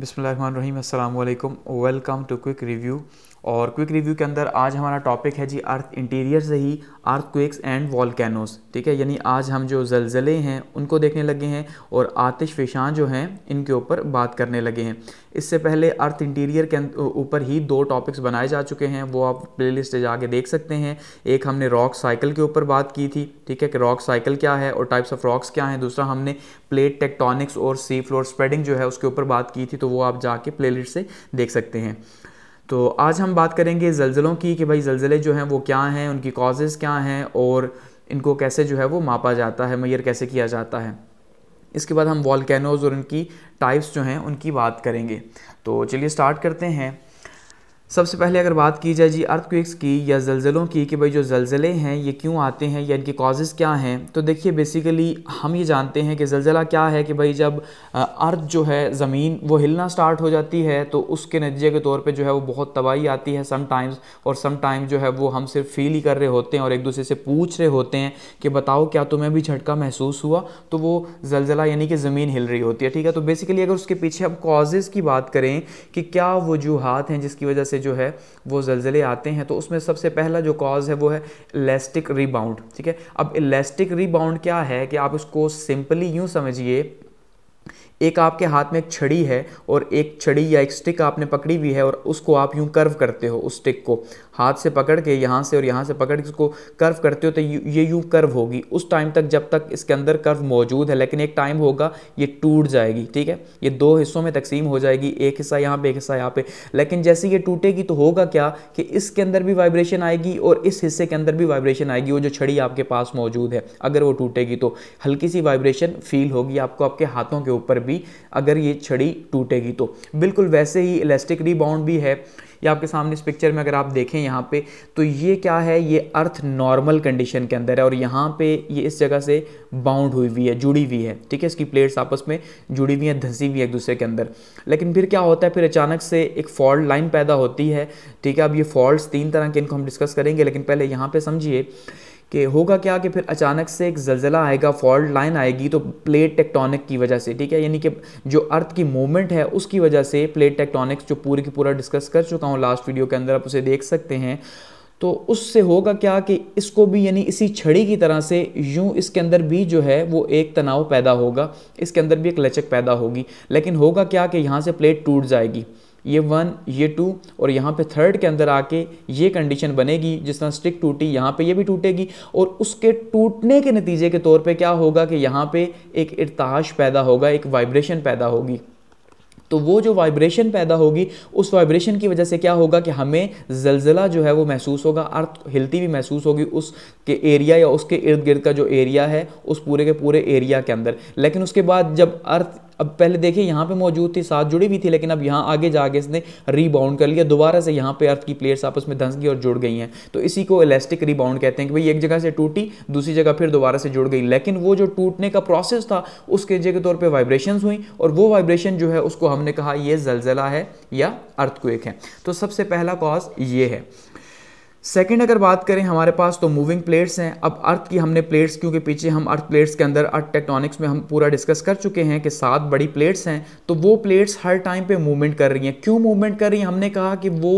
बिसमीम अल्लाम welcome to quick review और क्विक रिव्यू के अंदर आज हमारा टॉपिक है जी अर्थ इंटीरियर से ही अर्थ क्विक्स एंड वॉलकैनोस ठीक है यानी आज हम जो जलजले हैं उनको देखने लगे हैं और आतिश फिशां जो हैं इनके ऊपर बात करने लगे हैं इससे पहले अर्थ इंटीरियर के ऊपर ही दो टॉपिक्स बनाए जा चुके हैं वो आप प्ले लिस्ट जाके देख सकते हैं एक हमने रॉक साइकिल के ऊपर बात की थी ठीक है कि रॉक साइकिल क्या है और टाइप्स ऑफ रॉक्स क्या हैं दूसरा हमने प्लेट टेक्टोनिक्स और सी फ्लोर स्प्रेडिंग जो है उसके ऊपर बात की थी तो वो आप जाके प्ले से देख सकते हैं तो आज हम बात करेंगे जल्ज़लों की कि भाई जल्ज़ले जो हैं वो क्या हैं उनकी कॉजेज़ क्या हैं और इनको कैसे जो है वो मापा जाता है मैयर कैसे किया जाता है इसके बाद हम वॉलकैनोज़ और उनकी टाइप्स जो हैं उनकी बात करेंगे तो चलिए स्टार्ट करते हैं सबसे पहले अगर बात की जाए जी अर्थक्विक्स की या जलज़लों की कि भाई जो जलज़ले हैं ये क्यों आते हैं या इनके कॉजेज़ क्या हैं तो देखिए बेसिकली हम ये जानते हैं कि जलज़ला क्या है कि भाई जब अर्थ जो है ज़मीन वो हिलना स्टार्ट हो जाती है तो उसके नतीजे के तौर पे जो है वो बहुत तबाही आती है समटाइम्स और समटाइम जो है वो हम सिर्फ फील ही कर रहे होते हैं और एक दूसरे से पूछ रहे होते हैं कि बताओ क्या तुम्हें भी झटका महसूस हुआ तो वो जलज़ला यानी कि ज़मीन हिल रही होती है ठीक है तो बेसिकली अगर उसके पीछे हम कॉजेज़ की बात करें कि क्या वजूहत हैं जिसकी वजह से जो है वो जलजिले आते हैं तो उसमें सबसे पहला जो कॉज है वो है इलेस्टिक रीबाउंड ठीक है अब इलेस्टिक रीबाउंड क्या है कि आप उसको सिंपली यूँ समझिए एक आपके हाथ में एक छड़ी है और एक छड़ी या एक स्टिक आपने पकड़ी हुई है और उसको आप यूँ कर्व करते हो उस स्टिक को हाथ से पकड़ के यहाँ से और यहाँ से पकड़ के उसको कर्व करते हो तो ये यूँ कर्व होगी उस टाइम तक जब तक इसके अंदर कर्व मौजूद है लेकिन एक टाइम होगा ये टूट जाएगी ठीक है ये दो हिस्सों में तकसीम हो जाएगी एक हिस्सा यहाँ पर एक हिस्सा यहाँ पर लेकिन जैसे ये टूटेगी तो होगा क्या कि इसके अंदर भी वाइब्रेशन आएगी और इस हिस्से के अंदर भी वाइब्रेशन आएगी वो जो छड़ी आपके पास मौजूद है अगर वो टूटेगी तो हल्की सी वाइब्रेशन फील होगी आपको आपके हाथों के ऊपर भी भी अगर ये छड़ी टूटेगी तो बिल्कुल वैसे ही इलेस्टिक रिबाउंड भी है ये आपके सामने इस पिक्चर में अगर आप देखें यहाँ पे तो ये क्या है ये अर्थ नॉर्मल कंडीशन के अंदर है और यहाँ पे ये इस जगह से बाउंड हुई हुई है जुड़ी हुई है ठीक है इसकी प्लेट्स आपस में जुड़ी हुई हैं धंसी हुई है एक दूसरे के अंदर लेकिन फिर क्या होता है फिर अचानक से एक फॉल्ट लाइन पैदा होती है ठीक है अब ये फॉल्ट तीन तरह के इनको हम डिस्कस करेंगे लेकिन पहले यहाँ पर समझिए कि होगा क्या कि फिर अचानक से एक जलजिला आएगा फॉल्ट लाइन आएगी तो प्लेट टेक्टोनिक की वजह से ठीक है यानी कि जो अर्थ की मूवमेंट है उसकी वजह से प्लेट टेक्टोनिक्स जो पूरी की पूरा डिस्कस कर चुका हूँ लास्ट वीडियो के अंदर आप उसे देख सकते हैं तो उससे होगा क्या कि इसको भी यानी इसी छड़ी की तरह से यूँ इसके अंदर भी जो है वो एक तनाव पैदा होगा इसके अंदर भी एक लचक पैदा होगी लेकिन होगा क्या कि यहाँ से प्लेट टूट जाएगी ये वन ये टू और यहाँ पे थर्ड के अंदर आके ये कंडीशन बनेगी जिस तरह स्टिक टूटी यहाँ पे ये भी टूटेगी और उसके टूटने के नतीजे के तौर पे क्या होगा कि यहाँ पे एक इरताश पैदा होगा एक वाइब्रेशन पैदा होगी तो वो जो वाइब्रेशन पैदा होगी उस वाइब्रेशन की वजह से क्या होगा कि हमें जलजिला जो है वो महसूस होगा अर्थ हिलती भी महसूस होगी उसके एरिया या उसके इर्द गिर्द का जो एरिया है उस पूरे के पूरे एरिया के अंदर लेकिन उसके बाद जब अर्थ अब पहले देखिए यहाँ पे मौजूद थी साथ जुड़ी हुई थी लेकिन अब यहाँ आगे जाके इसने रीबाउंड कर लिया दोबारा से यहाँ पे अर्थ की प्लेयर्स आपस में धंस गई और जुड़ गई हैं तो इसी को इलेस्टिक रीबाउंड कहते हैं कि भाई एक जगह से टूटी दूसरी जगह फिर दोबारा से जुड़ गई लेकिन वो जो टूटने का प्रोसेस था उसके जगह तौर पर वाइब्रेशन हुई और वो वाइब्रेशन जो है उसको हमने कहा ये जलजला है या अर्थ है तो सबसे पहला कॉज ये है सेकंड अगर बात करें हमारे पास तो मूविंग प्लेट्स हैं अब अर्थ की हमने प्लेट्स क्योंकि पीछे हम अर्थ प्लेट्स के अंदर अर्थ टेक्टोनिक्स में हम पूरा डिस्कस कर चुके हैं कि सात बड़ी प्लेट्स हैं तो वो प्लेट्स हर टाइम पे मूवमेंट कर रही हैं क्यों मूवमेंट कर रही हैं हमने कहा कि वो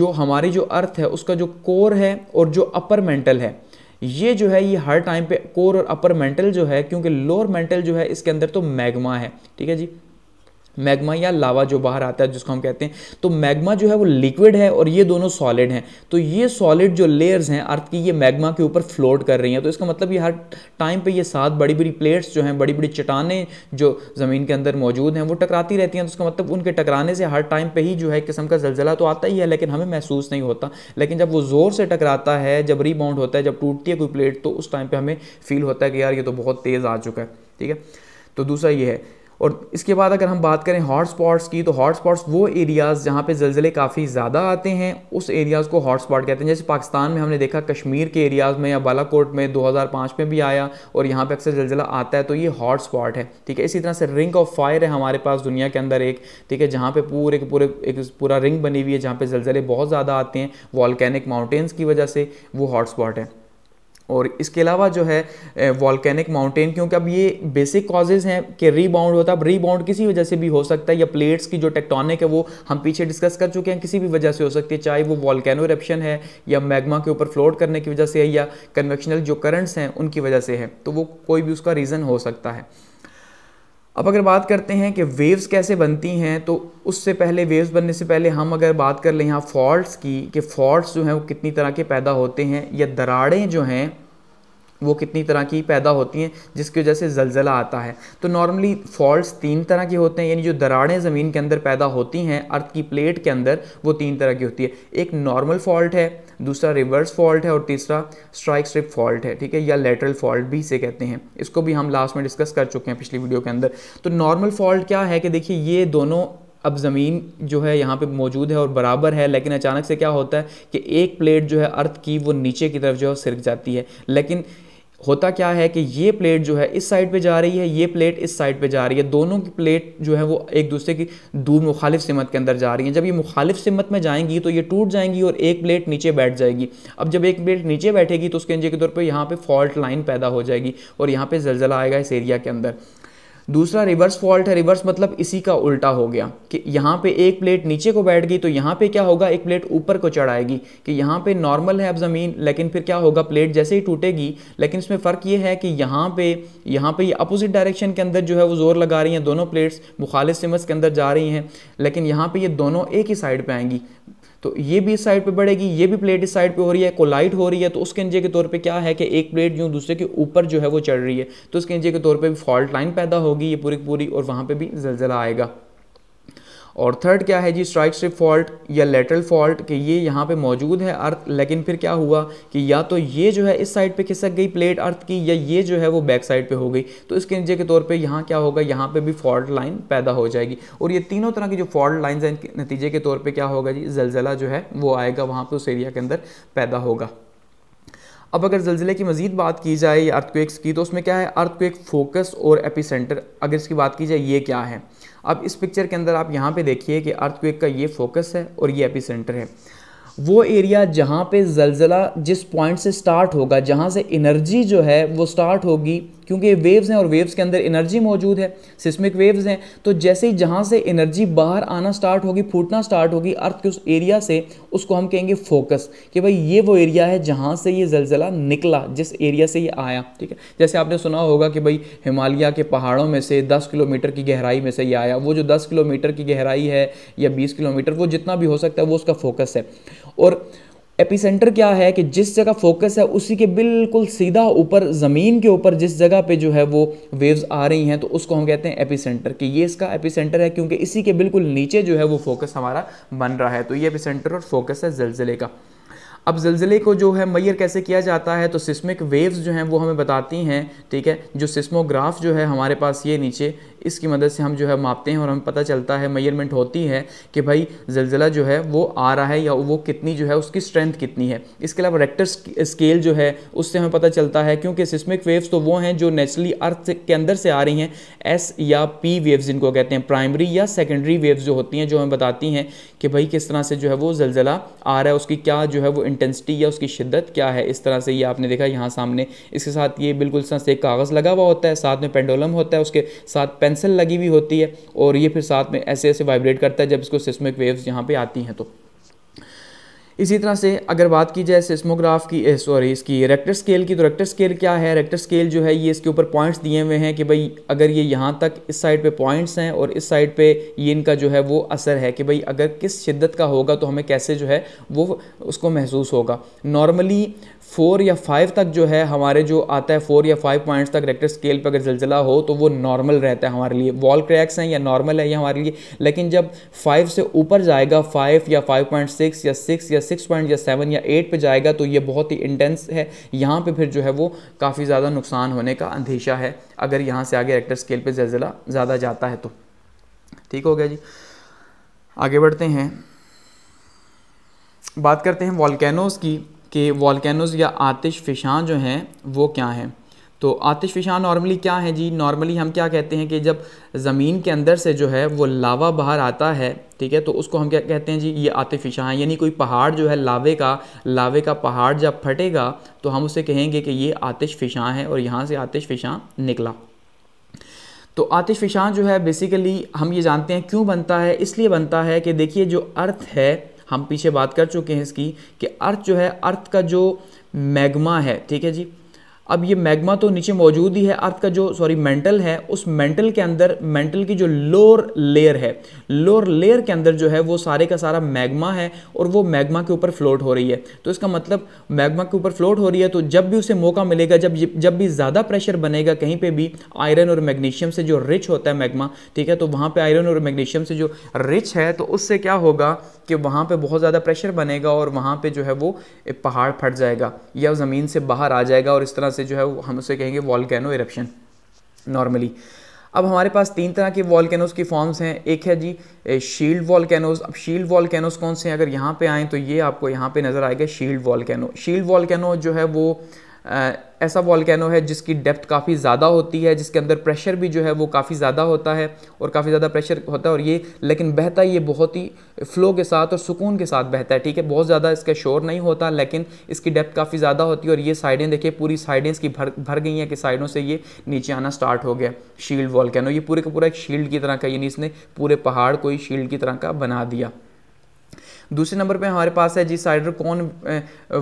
जो हमारी जो अर्थ है उसका जो कोर है और जो अपर मेंटल है ये जो है ये हर टाइम पे कोर और अपर मेंटल जो है क्योंकि लोअर मेंटल जो है इसके अंदर तो मैग्मा है ठीक है जी मैग्मा या लावा जो बाहर आता है जिसको हम कहते हैं तो मैग्मा जो है वो लिक्विड है और ये दोनों सॉलिड हैं तो ये सॉलिड जो लेयर्स हैं अर्थ की ये मैग्मा के ऊपर फ्लोट कर रही हैं तो इसका मतलब ये हर टाइम पे ये सात बड़ी बड़ी प्लेट्स जो हैं बड़ी बड़ी चट्टानें जो ज़मीन के अंदर मौजूद हैं वो टकराती रहती हैं तो इसका मतलब उनके टकराने से हर टाइम पर ही जो है किस्म का जलजला तो आता ही है लेकिन हमें महसूस नहीं होता लेकिन जब वो ज़ोर से टकराता है जब रीबाउंड होता है जब टूटती है कोई प्लेट तो उस टाइम पर हमें फील होता है कि यार ये तो बहुत तेज़ आ चुका है ठीक है तो दूसरा ये है और इसके बाद अगर हम बात करें हॉट स्पॉट्स की तो हॉट स्पॉट्स वो एरियाज़ जहाँ पे जलजले काफ़ी ज़्यादा आते हैं उस एरियाज़ को हॉट स्पॉट कहते हैं जैसे पाकिस्तान में हमने देखा कश्मीर के एरियाज़ में या बालाकोट में 2005 में भी आया और यहाँ पे अक्सर जलजिला आता है तो ये हॉट स्पॉट है ठीक है इसी तरह से रिंग ऑफ फायर है हमारे पास दुनिया के अंदर एक ठीक है जहाँ पर पूरे के पूरे एक पूरा रिंग बनी हुई है जहाँ पर जलजले बहुत ज़्यादा आते हैं वॉलकैनिक माउंटेन्स की वजह से वो हॉट स्पॉट है और इसके अलावा जो है वॉलकैनिक माउंटेन क्योंकि अब ये बेसिक कॉजेज़ हैं कि रीबाउंड होता है अब रीबाउंड किसी वजह से भी हो सकता है या प्लेट्स की जो टेक्टोनिक है वो हम पीछे डिस्कस कर चुके हैं किसी भी वजह से हो सकती है चाहे वो वॉलकैनो इरप्शन है या मैग्मा के ऊपर फ्लोट करने की वजह से है या कन्वेक्शनल जो करंट्स हैं उनकी वजह से है तो वो कोई भी उसका रीज़न हो सकता है अब अगर बात करते हैं कि वेव्स कैसे बनती हैं तो उससे पहले वेव्स बनने से पहले हम अगर बात कर लें यहाँ फॉल्ट्स की कि फॉल्ट्स जो हैं वो कितनी तरह के पैदा होते हैं या दराड़ें जो हैं वो कितनी तरह की पैदा होती हैं जिसकी वजह से जलजला आता है तो नॉर्मली फॉल्ट्स तीन तरह के होते हैं यानी जो दरारें ज़मीन के अंदर पैदा होती हैं अर्थ की प्लेट के अंदर वो तीन तरह की होती है एक नॉर्मल फॉल्ट है दूसरा रिवर्स फॉल्ट है और तीसरा स्ट्राइक स्ट्रिप फॉल्ट है ठीक है या लेटरल फॉल्ट भी इसे कहते हैं इसको भी हम लास्ट में डिस्कस कर चुके हैं पिछली वीडियो के अंदर तो नॉर्मल फॉल्ट क्या है कि देखिए ये दोनों अब ज़मीन जो है यहाँ पे मौजूद है और बराबर है लेकिन अचानक से क्या होता है कि एक प्लेट जो है अर्थ की वो नीचे की तरफ जो है सिरक जाती है लेकिन होता क्या है कि ये प्लेट जो है इस साइड पे जा रही है ये प्लेट इस साइड पे जा रही है दोनों की प्लेट जो है वो एक दूसरे की दूर मुखालिफ सिमत के अंदर जा रही है जब ये मुखालिफ सिमत में जाएंगी तो ये टूट जाएंगी और एक प्लेट नीचे बैठ जाएगी अब जब एक प्लेट नीचे बैठेगी तो उसके नीचे के तौर पर यहाँ पर फॉल्ट लाइन पैदा हो जाएगी और यहाँ पर जलजला आएगा इस एरिया के अंदर दूसरा रिवर्स फॉल्ट है रिवर्स मतलब इसी का उल्टा हो गया कि यहाँ पे एक प्लेट नीचे को बैठ गई तो यहाँ पे क्या होगा एक प्लेट ऊपर को चढ़ाएगी कि यहाँ पे नॉर्मल है अब ज़मीन लेकिन फिर क्या होगा प्लेट जैसे ही टूटेगी लेकिन इसमें फ़र्क ये है कि यहाँ पे यहाँ पे ये अपोजिट डायरेक्शन के अंदर जो है वो जोर लगा रही हैं दोनों प्लेट्स मुखालिफ सिमस के अंदर जा रही हैं लेकिन यहाँ पर ये दोनों एक ही साइड पर आएंगी तो ये भी इस साइड पे बढ़ेगी ये भी प्लेट इस साइड पे हो रही है कोलाइट हो रही है तो उसके नीचे के तौर पे क्या है कि एक प्लेट जो दूसरे के ऊपर जो है वो चढ़ रही है तो उसके नीचे के तौर पे भी फॉल्ट लाइन पैदा होगी ये पूरी पूरी और वहाँ पर भी जलजला आएगा और थर्ड क्या है जी स्ट्राइक स्ट्रिप फॉल्ट या लेटरल फॉल्ट कि ये यहाँ पे मौजूद है अर्थ लेकिन फिर क्या हुआ कि या तो ये जो है इस साइड पे खिसक गई प्लेट अर्थ की या ये जो है वो बैक साइड पे हो गई तो इसके नतीजे के तौर पे यहाँ क्या होगा यहाँ पे भी फॉल्ट लाइन पैदा हो जाएगी और ये तीनों तरह की जो फॉल्ट लाइन है नतीजे के तौर पर क्या होगा जी जलजला जो है वो आएगा वहाँ पर उस एरिया के अंदर पैदा होगा अब अगर जलजिले की मजीद बात की जाए अर्थक्वेक्स की तो उसमें क्या है अर्थक्वेक फोकस और एपिसेंटर अगर इसकी बात की जाए ये क्या है अब इस पिक्चर के अंदर आप यहाँ पे देखिए कि अर्थक्वेक का ये फोकस है और ये एपिसेंटर है वो एरिया जहाँ पे जलजला जिस पॉइंट से स्टार्ट होगा जहाँ से एनर्जी जो है वो स्टार्ट होगी क्योंकि वेव्स हैं और वेव्स के अंदर एनर्जी मौजूद है सिस्मिक वेव्स हैं तो जैसे ही जहाँ से एनर्जी बाहर आना स्टार्ट होगी फूटना स्टार्ट होगी अर्थ के उस एरिया से उसको हम कहेंगे फोकस कि भाई ये वो एरिया है जहाँ से ये जलजला निकला जिस एरिया से ये आया ठीक है जैसे आपने सुना होगा कि भाई हिमालय के पहाड़ों में से दस किलोमीटर की गहराई में से ये आया वो जो दस किलोमीटर की गहराई है या बीस किलोमीटर वो जितना भी हो सकता है वो उसका फोकस है और एपिसेंटर क्या है कि जिस जगह फोकस है उसी के बिल्कुल सीधा ऊपर ज़मीन के ऊपर जिस जगह पे जो है वो वेव्स आ रही हैं तो उसको हम कहते हैं एपिसेंटर कि ये इसका एपिसेंटर है क्योंकि इसी के बिल्कुल नीचे जो है वो फोकस हमारा बन रहा है तो ये एपिसेंटर और फोकस है जलजिले का अब जलजिले को जो है मैयर कैसे किया जाता है तो सिस्मिक वेव्स जो हैं वो हमें बताती हैं ठीक है जो सिस्मोग्राफ जो है हमारे पास ये नीचे इसकी मदद से हम जो है मापते हैं और हमें पता चलता है मैयरमेंट होती है कि भाई जलजिला जो है वो आ रहा है या वो कितनी जो है उसकी स्ट्रेंथ कितनी है इसके अलावा रेक्टर स्केल जो है उससे हमें पता चलता है क्योंकि सिस्मिक वेव्स तो वो हैं जो नेचुरली अर्थ के अंदर से आ रही हैं एस या पी वेव्स जिनको कहते हैं प्राइमरी या सेकेंडरी वेव्स जो होती हैं जो हमें बताती हैं कि भाई किस तरह से जो है वो जलजिला आ रहा है उसकी क्या जो है वो इंटेंसिटी या उसकी शिद्दत क्या है इस तरह से ये आपने देखा यहाँ सामने इसके साथ ये बिल्कुल इस से एक कागज़ लगा हुआ होता है साथ में पेंडोलम होता है उसके साथ पेन पेंसिल लगी हुई होती है और ये फिर साथ में ऐसे ऐसे वाइब्रेट करता है जब इसको सिस्मिक वेव्स यहाँ पे आती हैं तो इसी तरह से अगर बात की जाए सिस्मोग्राफ की सॉरी इसकी रेक्टर स्केल की तो रेक्टर स्केल क्या है रेक्टर स्केल जो है ये इसके ऊपर पॉइंट्स दिए हुए हैं कि भाई अगर ये यहाँ तक इस साइड पे पॉइंट्स हैं और इस साइड पे ये इनका जो है वो असर है कि भाई अगर किस शिद्दत का होगा तो हमें कैसे जो है वो उसको महसूस होगा नॉर्मली फोर या फाइव तक जो है हमारे जो आता है फोर या फाइव पॉइंट्स तक रेक्टर स्केल पर अगर जलजिला हो तो वो नॉर्मल रहता है हमारे लिए वॉल क्रैक्स हैं या नॉर्मल है ये हमारे लिए लेकिन जब फाइव से ऊपर जाएगा फाइव या फाइव पॉइंट सिक्स या सिक्स या सिक्स पॉइंट या सेवन या एट पर जाएगा तो ये बहुत ही इंटेंस है यहाँ पर फिर जो है वो काफ़ी ज़्यादा नुकसान होने का अंदेशा है अगर यहाँ से आगे रेक्टर स्केल पर जलजिला ज़्यादा जाता है तो ठीक हो गया जी आगे बढ़ते हैं बात करते हैं वॉलकैनोज़ की कि वॉलकैनोज़ या आतिश फिशां जो हैं वो क्या हैं तो आतिश फिशां नॉर्मली क्या हैं जी नॉर्मली हम क्या कहते हैं कि जब ज़मीन के अंदर से जो है वो लावा बाहर आता है ठीक है तो उसको हम क्या कहते हैं जी ये आतिश फिशां हैं यानी कोई पहाड़ जो है लावे का लावे का पहाड़ जब फटेगा तो हम उसे कहेंगे कि ये आतिश फिशां हैं और यहाँ से आतिश फिशां निकला तो आतिश फिशां जो है बेसिकली हम ये जानते हैं क्यों बनता है इसलिए बनता है कि देखिए जो अर्थ है हम पीछे बात कर चुके हैं इसकी कि अर्थ जो है अर्थ का जो मैग्मा है ठीक है जी अब ये मैग्मा तो नीचे मौजूद ही है अर्थ का जो सॉरी मेंटल है उस मेंटल के अंदर मेंटल की जो लोअर लेयर है लोअर लेयर के अंदर जो है वो सारे का सारा मैग्मा है और वो मैग्मा के ऊपर फ्लोट हो रही है तो इसका मतलब मैग्मा के ऊपर फ्लोट हो रही है तो जब भी उसे मौका मिलेगा जब जब भी ज़्यादा प्रेशर बनेगा कहीं पर भी आयरन और मैग्नीशियम से जो रिच होता है मैगमा ठीक है तो वहाँ पर आयरन और मैग्नीशियम से जो रिच है तो उससे क्या होगा कि वहाँ पर बहुत ज़्यादा प्रेशर बनेगा और वहाँ पर जो है वो पहाड़ फट जाएगा या ज़मीन से बाहर आ जाएगा और इस तरह से से जो है हम उसे कहेंगे वॉलकैनो इरप्शन नॉर्मली अब हमारे पास तीन तरह के वॉलकैनोज़ की फॉर्म्स हैं एक है जी शील्ड वॉलकैनोज़ अब शील्ड वॉलकैनोज़ कौन से हैं अगर यहाँ पे आएँ तो ये आपको यहाँ पे नज़र आएगा शील्ड वॉलकैनो शील्ड वॉलकैनो जो है वो ऐसा वॉलकैनो है जिसकी डेप्थ काफ़ी ज़्यादा होती है जिसके अंदर प्रेशर भी जो है वो काफ़ी ज़्यादा होता है और काफ़ी ज़्यादा प्रेशर होता है और ये लेकिन बहता ये बहुत ही फ्लो के साथ और सुकून के साथ बहता है ठीक है बहुत ज़्यादा इसका शोर नहीं होता लेकिन इसकी डेप्थ काफ़ी ज़्यादा होती है और ये साइडें देखिए पूरी साइडें इसकी भर भर गई हैं कि साइडों से ये नीचे आना स्टार्ट हो गया शील्ड वॉलकैनो ये पूरे का पूरा एक शील्ड की तरह का यानी इसने पूरे पहाड़ को ही शील्ड की तरह का बना दिया दूसरे नंबर पे हमारे पास है जी साइडर कौन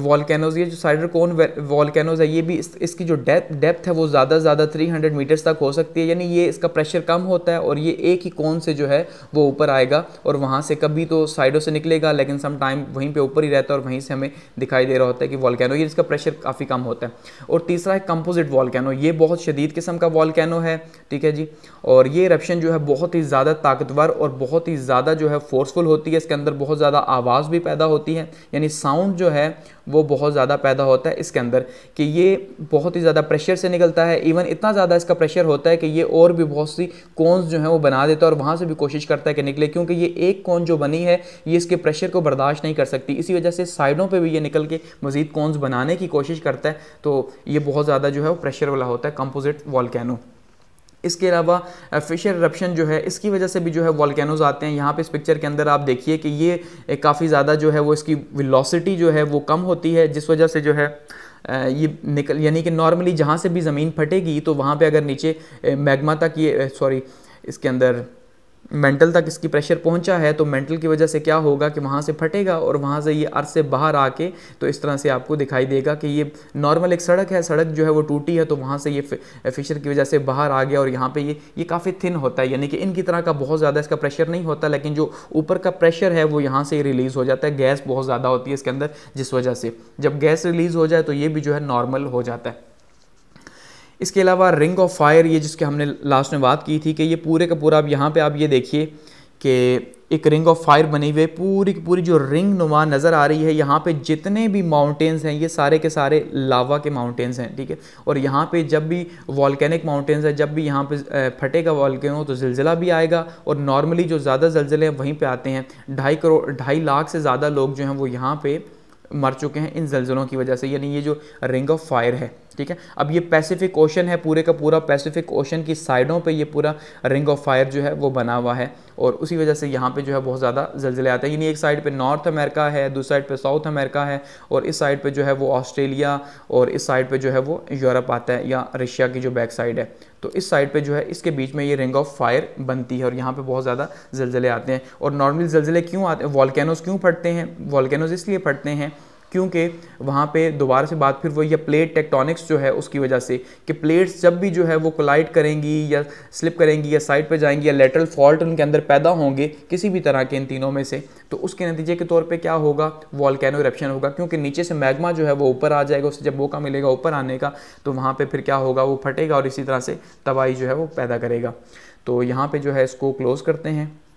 वॉलकैनोज ये जो साइडर कौन वॉलकैनोज है ये भी इस, इसकी जो डेप्थ डेप्थ है वो ज़्यादा से ज़्यादा 300 मीटर्स तक हो सकती है यानी ये इसका प्रेशर कम होता है और ये एक ही कौन से जो है वो ऊपर आएगा और वहाँ से कभी तो साइडों से निकलेगा लेकिन सम टाइम वहीं पर ऊपर ही रहता है और वहीं से हमें दिखाई दे रहा होता है कि वॉलकैनो ये इसका प्रेशर काफ़ी कम होता है और तीसरा है कंपोजिट वॉलकैनो ये बहुत शदीद किस्म का वॉलकैनो है ठीक है जी और ये इरप्शन जो है बहुत ही ज़्यादा ताकतवर और बहुत ही ज़्यादा जो है फोर्सफुल होती है इसके अंदर बहुत ज़्यादा आवाज़ भी पैदा होती है यानी साउंड जो है वो बहुत ज़्यादा पैदा होता है इसके अंदर कि ये बहुत ही ज़्यादा प्रेशर से निकलता है इवन इतना ज़्यादा इसका प्रेशर होता है कि ये और भी बहुत सी कोन्स जो हैं वो बना देता है और वहाँ से भी कोशिश करता है कि निकले क्योंकि ये एक कोन जो बनी है ये इसके प्रेशर को बर्दाश्त नहीं कर सकती इसी वजह से साइडों पर भी ये निकल के मज़ीद कोन्स बनाने की कोशिश करता है तो ये बहुत ज़्यादा जो है वो प्रेशर वाला होता है कंपोजिट वॉलकैनो इसके अलावा फिशर रप्शन जो है इसकी वजह से भी जो है वॉलकैनोज आते हैं यहाँ पे इस पिक्चर के अंदर आप देखिए कि ये काफ़ी ज़्यादा जो है वो इसकी विलोसिटी जो है वो कम होती है जिस वजह से जो है ये निकल यानी कि नॉर्मली जहाँ से भी ज़मीन फटेगी तो वहाँ पे अगर नीचे मैग्मा तक ये सॉरी इसके अंदर मेंटल तक इसकी प्रेशर पहुंचा है तो मेंटल की वजह से क्या होगा कि वहाँ से फटेगा और वहाँ से ये अर्थ से बाहर आके तो इस तरह से आपको दिखाई देगा कि ये नॉर्मल एक सड़क है सड़क जो है वो टूटी है तो वहाँ से ये फिशर की वजह से बाहर आ गया और यहाँ पे ये ये काफ़ी थिन होता है यानी कि इनकी तरह का बहुत ज़्यादा इसका प्रेशर नहीं होता लेकिन जो ऊपर का प्रेशर है वो यहाँ से रिलीज़ हो जाता है गैस बहुत ज़्यादा होती है इसके अंदर जिस वजह से जब गैस रिलीज़ हो जाए तो ये भी जो है नॉर्मल हो जाता है इसके अलावा रिंग ऑफ फायर ये जिसके हमने लास्ट में बात की थी कि ये पूरे का पूरा अब यहाँ पे आप ये देखिए कि एक रिंग ऑफ फायर बनी हुई पूरी की पूरी जो रिंग नुमा नज़र आ रही है यहाँ पे जितने भी माउंटेन्स हैं ये सारे के सारे लावा के माउंटेन्स हैं ठीक है और यहाँ पे जब भी वॉलकैनिक माउंटेन्स है जब भी यहाँ पे फटेगा हो तो जिलजिला भी आएगा और नॉर्मली जो ज़्यादा जलजिले हैं वहीं पर आते हैं ढाई करोड़ ढाई लाख से ज़्यादा लोग जो हैं वो यहाँ पर मर चुके हैं इन जलजलों की वजह से यानी ये जो रिंग ऑफ फायर है ठीक है अब ये पैसिफिक ओशन है पूरे का पूरा पैसिफिक ओशन की साइडों पे ये पूरा रिंग ऑफ फायर जो है वो बना हुआ है और उसी वजह से यहाँ पे जो है बहुत ज़्यादा जल्जले आते हैं यानी एक साइड पे नॉर्थ अमेरिका है दूसरी साइड पे साउथ अमेरिका है और इस साइड पे जो है वो ऑस्ट्रेलिया और इस साइड पे जो है वो यूरोप आता है या रशिया की जो बैक साइड है तो इस साइड पे जो है इसके बीच में ये रिंग ऑफ फायर बनती है और यहाँ पे बहुत ज़्यादा जलजिले आते हैं और नॉर्मली जल्जले क्यों आते हैं वॉलकैनोज़ क्यों फटते हैं वॉलकैनोज़ इसलिए फटते हैं क्योंकि वहाँ पे दोबारा से बात फिर वो या प्लेट टेक्टोनिक्स जो है उसकी वजह से कि प्लेट्स जब भी जो है वो कोलाइड करेंगी या स्लिप करेंगी या साइड पे जाएंगी या लेटरल फॉल्ट उनके अंदर पैदा होंगे किसी भी तरह के इन तीनों में से तो उसके नतीजे के तौर पे क्या होगा वॉलकैनो इरप्शन होगा क्योंकि नीचे से मैगमा जो है वो ऊपर आ जाएगा उससे जब मौका मिलेगा ऊपर आने का तो वहाँ पर फिर क्या होगा वो फटेगा और इसी तरह से तबाही जो है वो पैदा करेगा तो यहाँ पर जो है इसको क्लोज़ करते हैं